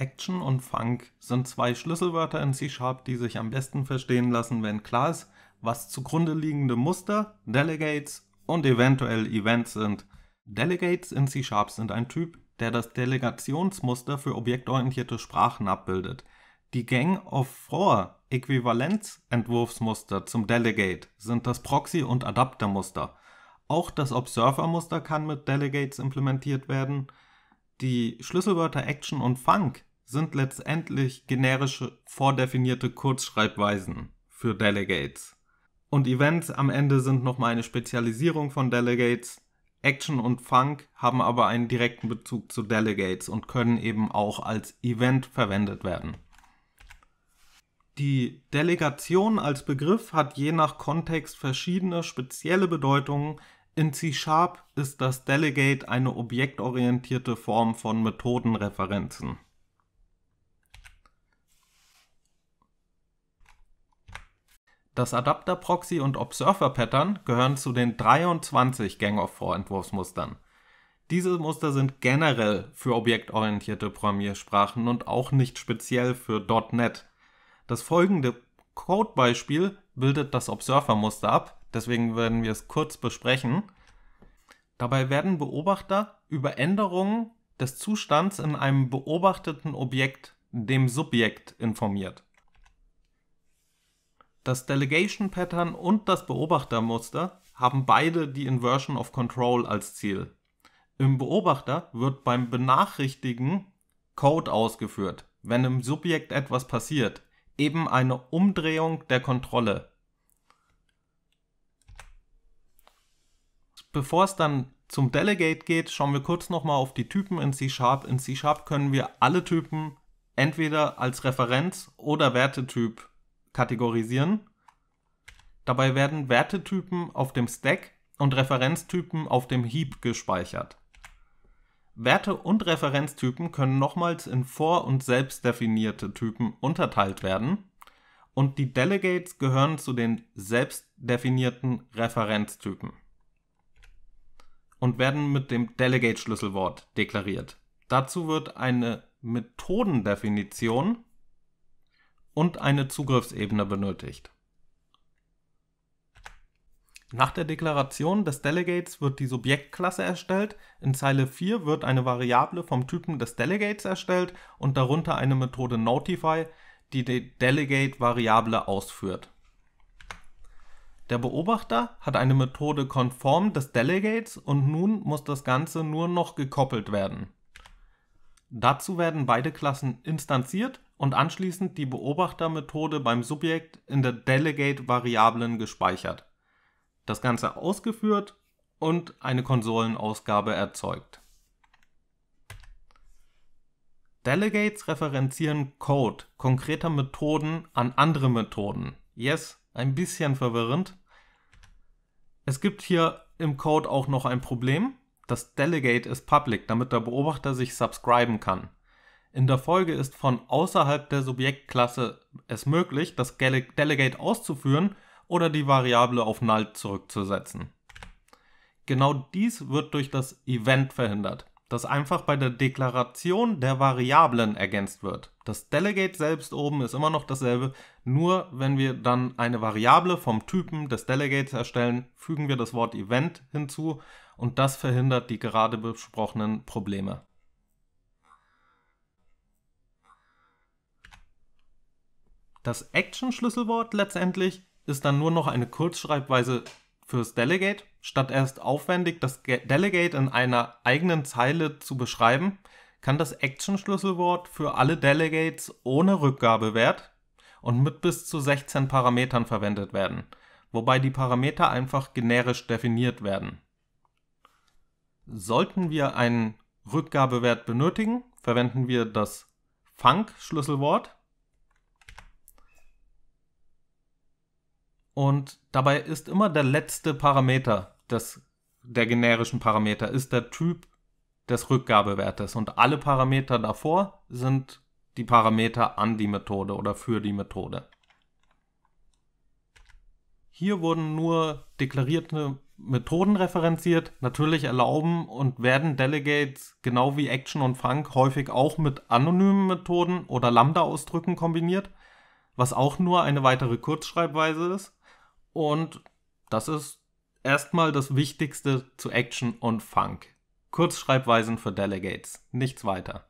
Action und Funk sind zwei Schlüsselwörter in C-Sharp, die sich am besten verstehen lassen, wenn klar ist, was zugrunde liegende Muster, Delegates und eventuell Events sind. Delegates in C-Sharp sind ein Typ, der das Delegationsmuster für objektorientierte Sprachen abbildet. Die Gang of Four Äquivalenzentwurfsmuster zum Delegate sind das Proxy- und Adaptermuster. Auch das Observer-Muster kann mit Delegates implementiert werden. Die Schlüsselwörter Action und Funk sind letztendlich generische vordefinierte Kurzschreibweisen für Delegates. Und Events am Ende sind nochmal eine Spezialisierung von Delegates. Action und Funk haben aber einen direkten Bezug zu Delegates und können eben auch als Event verwendet werden. Die Delegation als Begriff hat je nach Kontext verschiedene spezielle Bedeutungen. In C-Sharp ist das Delegate eine objektorientierte Form von Methodenreferenzen. Das Adapter-Proxy und Observer-Pattern gehören zu den 23 Gang-of-Four-Entwurfsmustern. Diese Muster sind generell für objektorientierte Programmiersprachen und auch nicht speziell für .NET. Das folgende Codebeispiel bildet das Observer-Muster ab, deswegen werden wir es kurz besprechen. Dabei werden Beobachter über Änderungen des Zustands in einem beobachteten Objekt, dem Subjekt, informiert. Das Delegation Pattern und das Beobachtermuster haben beide die Inversion of Control als Ziel. Im Beobachter wird beim Benachrichtigen Code ausgeführt, wenn im Subjekt etwas passiert, eben eine Umdrehung der Kontrolle. Bevor es dann zum Delegate geht, schauen wir kurz nochmal auf die Typen in C-Sharp. In C-Sharp können wir alle Typen entweder als Referenz oder Wertetyp kategorisieren. Dabei werden Wertetypen auf dem Stack und Referenztypen auf dem Heap gespeichert. Werte und Referenztypen können nochmals in vor- und selbstdefinierte Typen unterteilt werden und die Delegates gehören zu den selbstdefinierten Referenztypen und werden mit dem Delegate-Schlüsselwort deklariert. Dazu wird eine Methodendefinition und eine Zugriffsebene benötigt. Nach der Deklaration des Delegates wird die Subjektklasse erstellt, in Zeile 4 wird eine Variable vom Typen des Delegates erstellt und darunter eine Methode notify, die die Delegate-Variable ausführt. Der Beobachter hat eine Methode konform des Delegates und nun muss das Ganze nur noch gekoppelt werden. Dazu werden beide Klassen instanziert und anschließend die Beobachtermethode beim Subjekt in der Delegate-Variablen gespeichert. Das Ganze ausgeführt und eine Konsolenausgabe erzeugt. Delegates referenzieren Code konkreter Methoden an andere Methoden. Yes, ein bisschen verwirrend. Es gibt hier im Code auch noch ein Problem. Das Delegate ist public, damit der Beobachter sich subscriben kann. In der Folge ist von außerhalb der Subjektklasse es möglich, das Delegate auszuführen oder die Variable auf null zurückzusetzen. Genau dies wird durch das Event verhindert, das einfach bei der Deklaration der Variablen ergänzt wird. Das Delegate selbst oben ist immer noch dasselbe, nur wenn wir dann eine Variable vom Typen des Delegates erstellen, fügen wir das Wort Event hinzu und das verhindert die gerade besprochenen Probleme. Das Action-Schlüsselwort letztendlich ist dann nur noch eine Kurzschreibweise fürs Delegate. Statt erst aufwendig das Delegate in einer eigenen Zeile zu beschreiben, kann das Action-Schlüsselwort für alle Delegates ohne Rückgabewert und mit bis zu 16 Parametern verwendet werden, wobei die Parameter einfach generisch definiert werden. Sollten wir einen Rückgabewert benötigen, verwenden wir das Funk-Schlüsselwort Und dabei ist immer der letzte Parameter des, der generischen Parameter, ist der Typ des Rückgabewertes. Und alle Parameter davor sind die Parameter an die Methode oder für die Methode. Hier wurden nur deklarierte Methoden referenziert. Natürlich erlauben und werden Delegates genau wie Action und Func häufig auch mit anonymen Methoden oder Lambda-Ausdrücken kombiniert, was auch nur eine weitere Kurzschreibweise ist. Und das ist erstmal das Wichtigste zu Action und Funk. Kurzschreibweisen für Delegates, nichts weiter.